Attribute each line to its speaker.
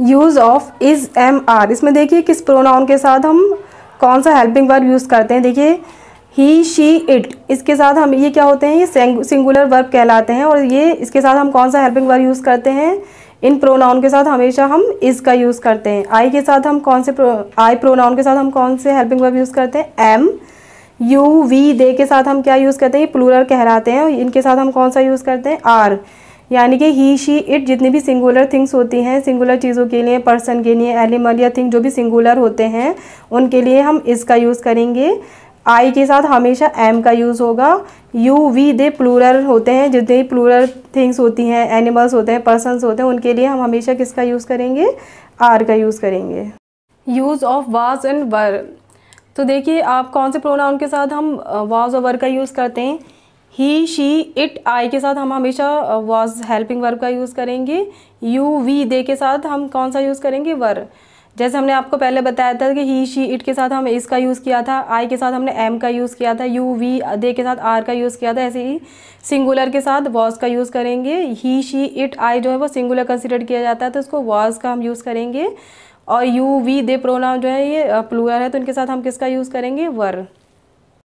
Speaker 1: use of is am are इसमें देखिए किस प्रोनाउन के साथ हम कौन सा हेल्पिंग वर्ब यूज़ करते हैं देखिए ही शी इट इसके साथ हम ये क्या होते हैं ये सिंगुलर वर्ब कहलाते हैं और ये इसके साथ हम कौन सा हेल्पिंग वर्ब यूज़ करते हैं इन प्रोनाउन के साथ हमेशा हम इज़ का यूज़ करते हैं आई के साथ हम कौन से प्रो, आई प्रोनाउन के साथ हम कौन से हेल्पिंग वर्ब यूज़ करते हैं एम यू वी दे के साथ हम क्या यूज़ करते हैं ये प्लूरल कहलाते हैं और इनके साथ हम कौन सा यूज़ करते हैं आर यानी कि ही शी इट जितनी भी सिंगुलर थिंग्स होती हैं सिंगुलर चीज़ों के लिए पर्सन के लिए एनिमल या थिंग जो भी सिंगुलर होते हैं उनके लिए हम इसका यूज़ करेंगे आई के साथ हमेशा एम का यूज़ होगा यू वी दे प्लूरल होते हैं जितने भी प्लूरल थिंग्स होती हैं एनिमल्स होते हैं पर्सनस होते हैं उनके लिए हम हमेशा किसका यूज़ करेंगे आर का यूज़ करेंगे use of was and were तो देखिए आप कौन से प्रोनाउन के साथ हम वाज uh, और वर का यूज़ करते हैं ही शी इट आई के साथ हम हमेशा वॉज हेल्पिंग वर्ब का यूज़ करेंगे यू वी दे के साथ हम कौन सा यूज़ करेंगे वर जैसे हमने आपको पहले बताया था कि ही शी इट के साथ हम इसका यूज़ किया था आई के साथ हमने एम का यूज़ किया था यू वी दे के साथ आर का यूज़ किया था ऐसे ही सिंगुलर के साथ वॉज का यूज़ करेंगे ही शी इट आई जो है वो सिंगुलर कंसिडर किया जाता है तो उसको वॉज का हम यूज़ करेंगे और यू वी दे प्रोनाउन जो है ये प्लूअर uh, है तो इनके साथ हम किसका यूज़ करेंगे वर